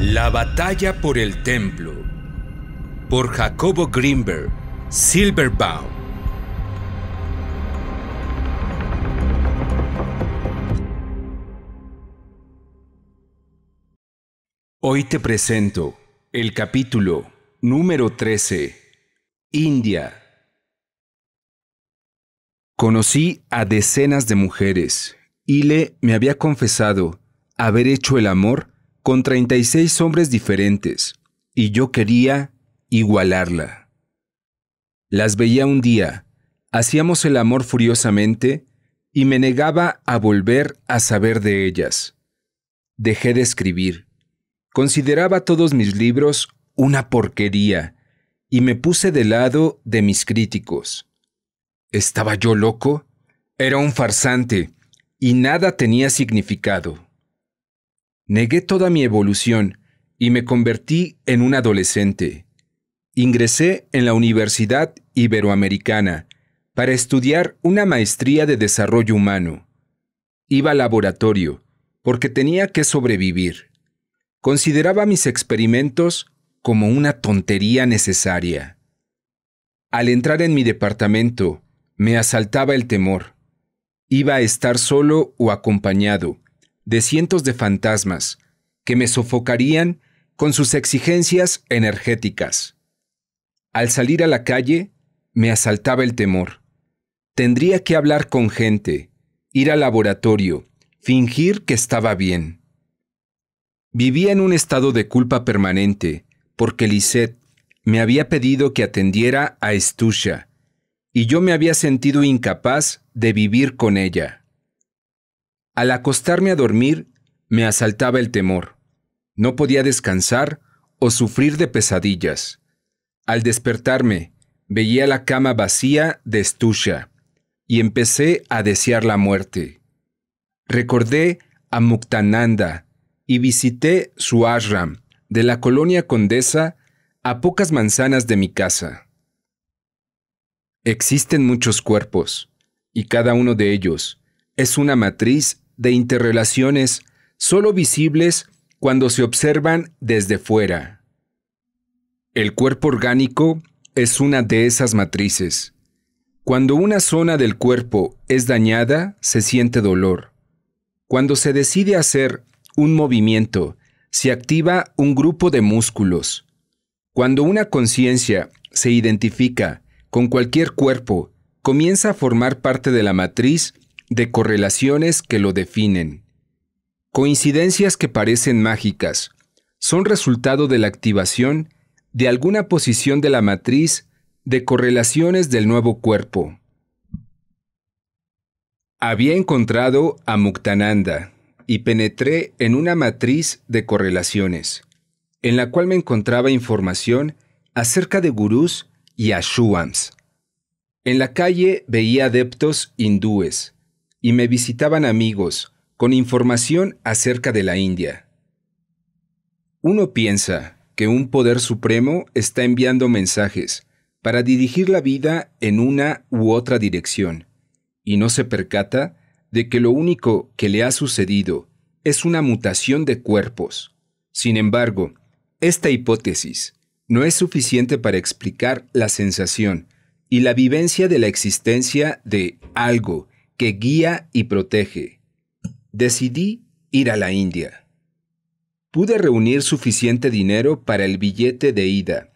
La batalla por el templo por Jacobo Greenberg, Silverbaum. Hoy te presento el capítulo número 13, India. Conocí a decenas de mujeres y le me había confesado haber hecho el amor con 36 hombres diferentes, y yo quería igualarla. Las veía un día, hacíamos el amor furiosamente, y me negaba a volver a saber de ellas. Dejé de escribir. Consideraba todos mis libros una porquería y me puse de lado de mis críticos. ¿Estaba yo loco? Era un farsante y nada tenía significado. Negué toda mi evolución y me convertí en un adolescente. Ingresé en la Universidad Iberoamericana para estudiar una maestría de desarrollo humano. Iba al laboratorio porque tenía que sobrevivir. Consideraba mis experimentos como una tontería necesaria. Al entrar en mi departamento, me asaltaba el temor. Iba a estar solo o acompañado, de cientos de fantasmas que me sofocarían con sus exigencias energéticas. Al salir a la calle, me asaltaba el temor. Tendría que hablar con gente, ir al laboratorio, fingir que estaba bien. Vivía en un estado de culpa permanente, porque Lisette me había pedido que atendiera a Estusha, y yo me había sentido incapaz de vivir con ella. Al acostarme a dormir, me asaltaba el temor. No podía descansar o sufrir de pesadillas. Al despertarme, veía la cama vacía de Estusha y empecé a desear la muerte. Recordé a Muktananda y visité su ashram de la colonia Condesa a pocas manzanas de mi casa. Existen muchos cuerpos y cada uno de ellos es una matriz de interrelaciones solo visibles cuando se observan desde fuera. El cuerpo orgánico es una de esas matrices. Cuando una zona del cuerpo es dañada, se siente dolor. Cuando se decide hacer un movimiento, se activa un grupo de músculos. Cuando una conciencia se identifica con cualquier cuerpo, comienza a formar parte de la matriz de correlaciones que lo definen. Coincidencias que parecen mágicas son resultado de la activación de alguna posición de la matriz de correlaciones del nuevo cuerpo. Había encontrado a Muktananda y penetré en una matriz de correlaciones, en la cual me encontraba información acerca de gurús y ashuams. En la calle veía adeptos hindúes, y me visitaban amigos con información acerca de la India. Uno piensa que un poder supremo está enviando mensajes para dirigir la vida en una u otra dirección, y no se percata de que lo único que le ha sucedido es una mutación de cuerpos. Sin embargo, esta hipótesis no es suficiente para explicar la sensación y la vivencia de la existencia de algo que guía y protege. Decidí ir a la India. Pude reunir suficiente dinero para el billete de ida,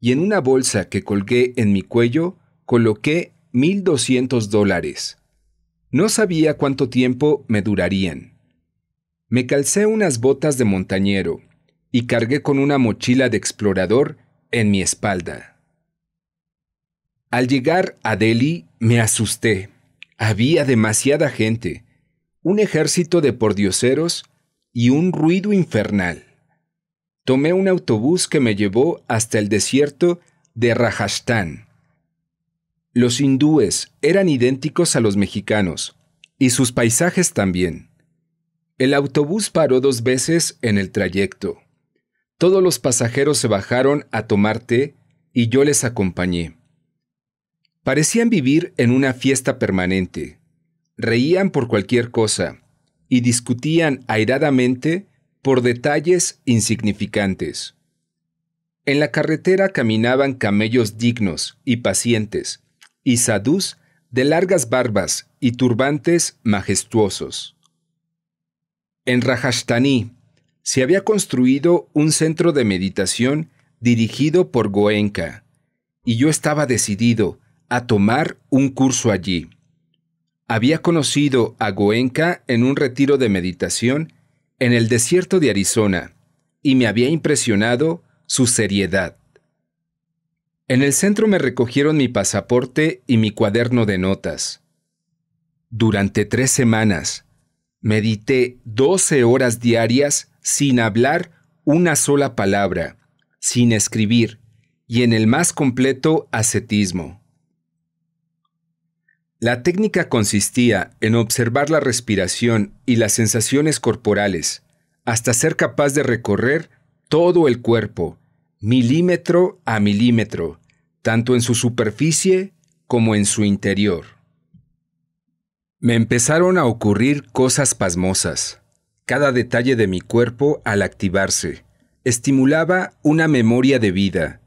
y en una bolsa que colgué en mi cuello coloqué 1.200 dólares. No sabía cuánto tiempo me durarían. Me calcé unas botas de montañero y cargué con una mochila de explorador en mi espalda. Al llegar a Delhi me asusté. Había demasiada gente, un ejército de pordioseros y un ruido infernal. Tomé un autobús que me llevó hasta el desierto de Rajastán. Los hindúes eran idénticos a los mexicanos, y sus paisajes también. El autobús paró dos veces en el trayecto. Todos los pasajeros se bajaron a tomar té y yo les acompañé. Parecían vivir en una fiesta permanente. Reían por cualquier cosa y discutían airadamente por detalles insignificantes. En la carretera caminaban camellos dignos y pacientes, y sadús de largas barbas y turbantes majestuosos. En rajastaní se había construido un centro de meditación dirigido por Goenka, y yo estaba decidido a tomar un curso allí. Había conocido a Goenka en un retiro de meditación en el desierto de Arizona y me había impresionado su seriedad. En el centro me recogieron mi pasaporte y mi cuaderno de notas. Durante tres semanas, medité 12 horas diarias sin hablar una sola palabra, sin escribir y en el más completo ascetismo. La técnica consistía en observar la respiración y las sensaciones corporales, hasta ser capaz de recorrer todo el cuerpo, milímetro a milímetro, tanto en su superficie como en su interior. Me empezaron a ocurrir cosas pasmosas. Cada detalle de mi cuerpo al activarse estimulaba una memoria de vida.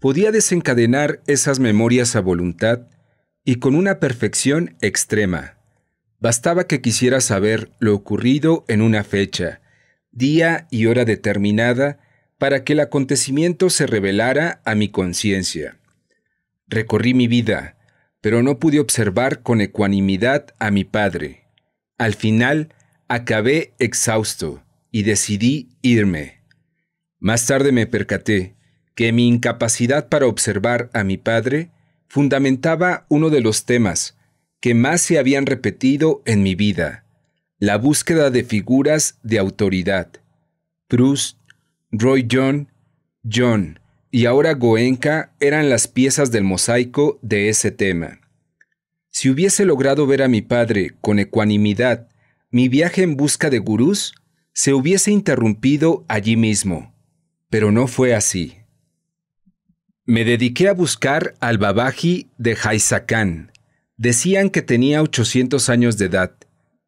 Podía desencadenar esas memorias a voluntad y con una perfección extrema. Bastaba que quisiera saber lo ocurrido en una fecha, día y hora determinada para que el acontecimiento se revelara a mi conciencia. Recorrí mi vida, pero no pude observar con ecuanimidad a mi padre. Al final, acabé exhausto y decidí irme. Más tarde me percaté que mi incapacidad para observar a mi padre fundamentaba uno de los temas que más se habían repetido en mi vida, la búsqueda de figuras de autoridad. Proust, Roy John, John y ahora Goenka eran las piezas del mosaico de ese tema. Si hubiese logrado ver a mi padre con ecuanimidad, mi viaje en busca de gurús se hubiese interrumpido allí mismo. Pero no fue así. Me dediqué a buscar al Babaji de Haizakán. Decían que tenía 800 años de edad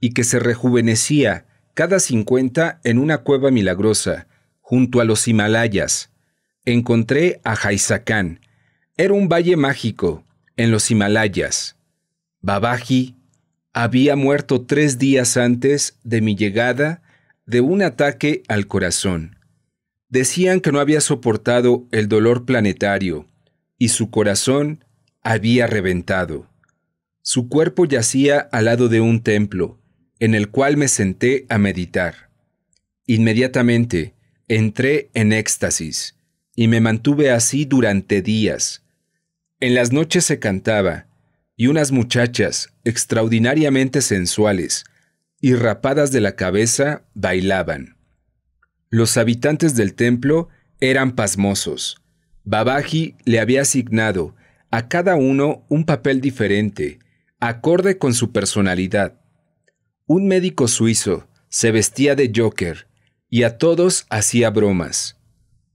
y que se rejuvenecía cada 50 en una cueva milagrosa, junto a los Himalayas. Encontré a Haizakán. Era un valle mágico, en los Himalayas. Babaji había muerto tres días antes de mi llegada de un ataque al corazón. Decían que no había soportado el dolor planetario y su corazón había reventado. Su cuerpo yacía al lado de un templo, en el cual me senté a meditar. Inmediatamente entré en éxtasis y me mantuve así durante días. En las noches se cantaba, y unas muchachas extraordinariamente sensuales y rapadas de la cabeza bailaban. Los habitantes del templo eran pasmosos. Babaji le había asignado a cada uno un papel diferente, acorde con su personalidad. Un médico suizo se vestía de Joker y a todos hacía bromas.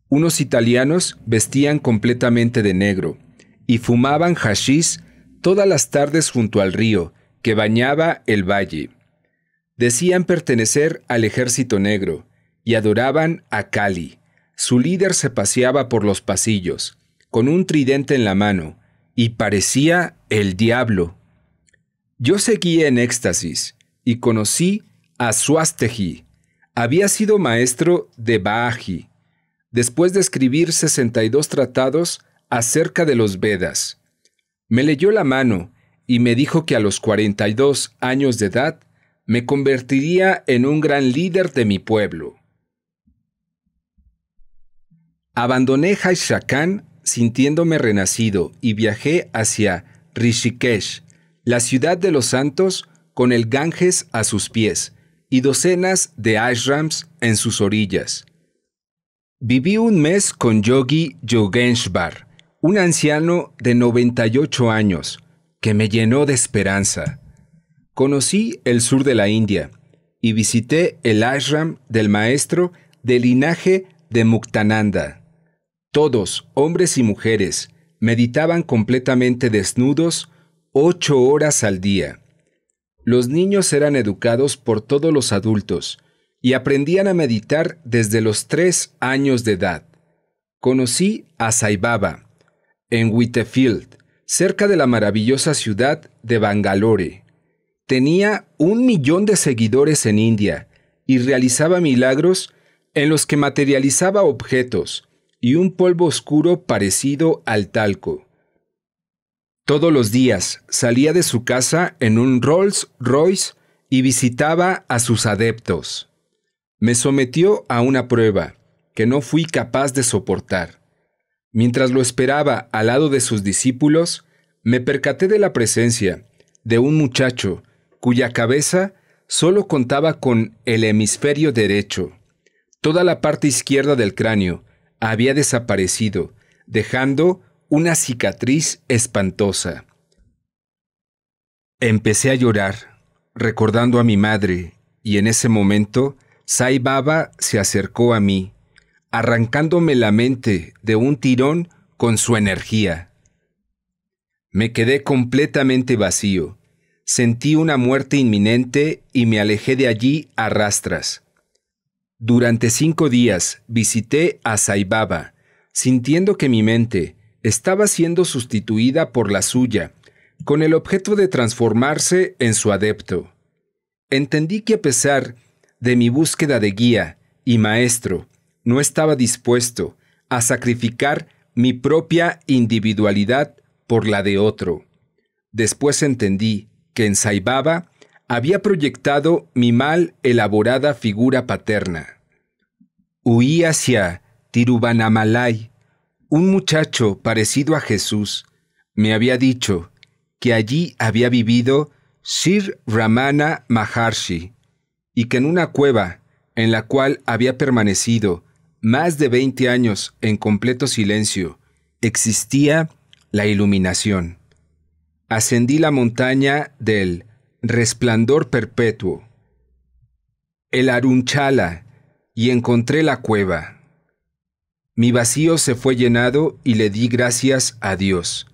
Unos italianos vestían completamente de negro y fumaban hashish todas las tardes junto al río que bañaba el valle. Decían pertenecer al ejército negro y adoraban a Kali. Su líder se paseaba por los pasillos, con un tridente en la mano, y parecía el diablo. Yo seguí en éxtasis y conocí a Suasteji. Había sido maestro de Baaji, después de escribir 62 tratados acerca de los Vedas. Me leyó la mano y me dijo que a los 42 años de edad me convertiría en un gran líder de mi pueblo. Abandoné Haishakán sintiéndome renacido y viajé hacia Rishikesh, la ciudad de los santos, con el Ganges a sus pies y docenas de ashrams en sus orillas. Viví un mes con Yogi Yogeshwar, un anciano de 98 años, que me llenó de esperanza. Conocí el sur de la India y visité el ashram del maestro del linaje de Muktananda. Todos, hombres y mujeres, meditaban completamente desnudos ocho horas al día. Los niños eran educados por todos los adultos y aprendían a meditar desde los tres años de edad. Conocí a Saibaba, en Whitefield, cerca de la maravillosa ciudad de Bangalore. Tenía un millón de seguidores en India y realizaba milagros en los que materializaba objetos, y un polvo oscuro parecido al talco. Todos los días salía de su casa en un Rolls Royce y visitaba a sus adeptos. Me sometió a una prueba que no fui capaz de soportar. Mientras lo esperaba al lado de sus discípulos, me percaté de la presencia de un muchacho cuya cabeza solo contaba con el hemisferio derecho. Toda la parte izquierda del cráneo había desaparecido, dejando una cicatriz espantosa. Empecé a llorar, recordando a mi madre, y en ese momento Sai Baba se acercó a mí, arrancándome la mente de un tirón con su energía. Me quedé completamente vacío, sentí una muerte inminente y me alejé de allí a rastras. Durante cinco días visité a Saibaba, sintiendo que mi mente estaba siendo sustituida por la suya, con el objeto de transformarse en su adepto. Entendí que a pesar de mi búsqueda de guía y maestro, no estaba dispuesto a sacrificar mi propia individualidad por la de otro. Después entendí que en Saibaba había proyectado mi mal elaborada figura paterna. Huí hacia Tirubanamalai. Un muchacho parecido a Jesús me había dicho que allí había vivido Sir Ramana Maharshi y que en una cueva en la cual había permanecido más de 20 años en completo silencio existía la iluminación. Ascendí la montaña del resplandor perpetuo, el arunchala, y encontré la cueva. Mi vacío se fue llenado y le di gracias a Dios.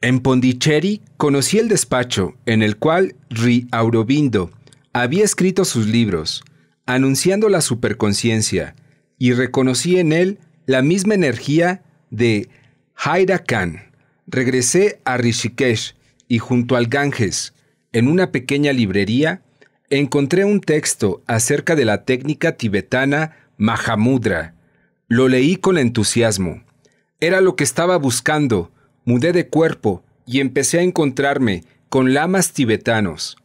En Pondicherry conocí el despacho en el cual Ri Aurobindo había escrito sus libros, anunciando la superconciencia, y reconocí en él la misma energía de Jaira Khan. Regresé a Rishikesh y junto al Ganges, en una pequeña librería, encontré un texto acerca de la técnica tibetana Mahamudra. Lo leí con entusiasmo. Era lo que estaba buscando. Mudé de cuerpo y empecé a encontrarme con lamas tibetanos.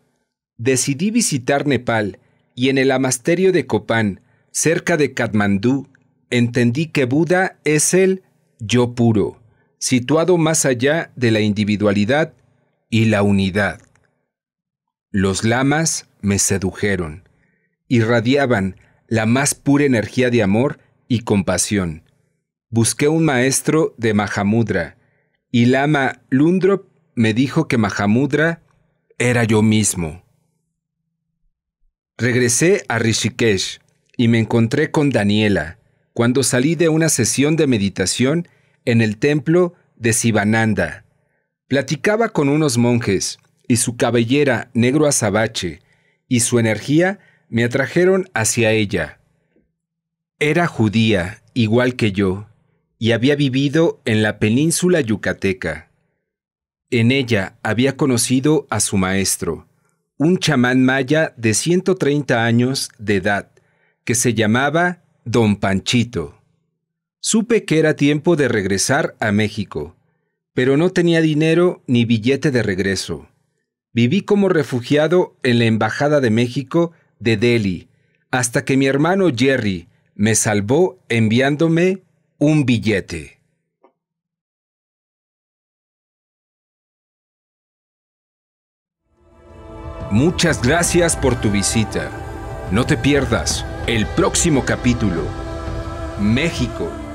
Decidí visitar Nepal y en el amasterio de Copán, cerca de Katmandú, entendí que Buda es el yo puro, situado más allá de la individualidad y la unidad. Los lamas me sedujeron, irradiaban la más pura energía de amor y compasión. Busqué un maestro de Mahamudra, y Lama Lundrop me dijo que Mahamudra era yo mismo. Regresé a Rishikesh y me encontré con Daniela cuando salí de una sesión de meditación en el templo de Sivananda. Platicaba con unos monjes, y su cabellera negro azabache y su energía me atrajeron hacia ella. Era judía, igual que yo, y había vivido en la península yucateca. En ella había conocido a su maestro, un chamán maya de 130 años de edad, que se llamaba Don Panchito. Supe que era tiempo de regresar a México, pero no tenía dinero ni billete de regreso. Viví como refugiado en la Embajada de México de Delhi, hasta que mi hermano Jerry me salvó enviándome un billete. Muchas gracias por tu visita. No te pierdas el próximo capítulo. México.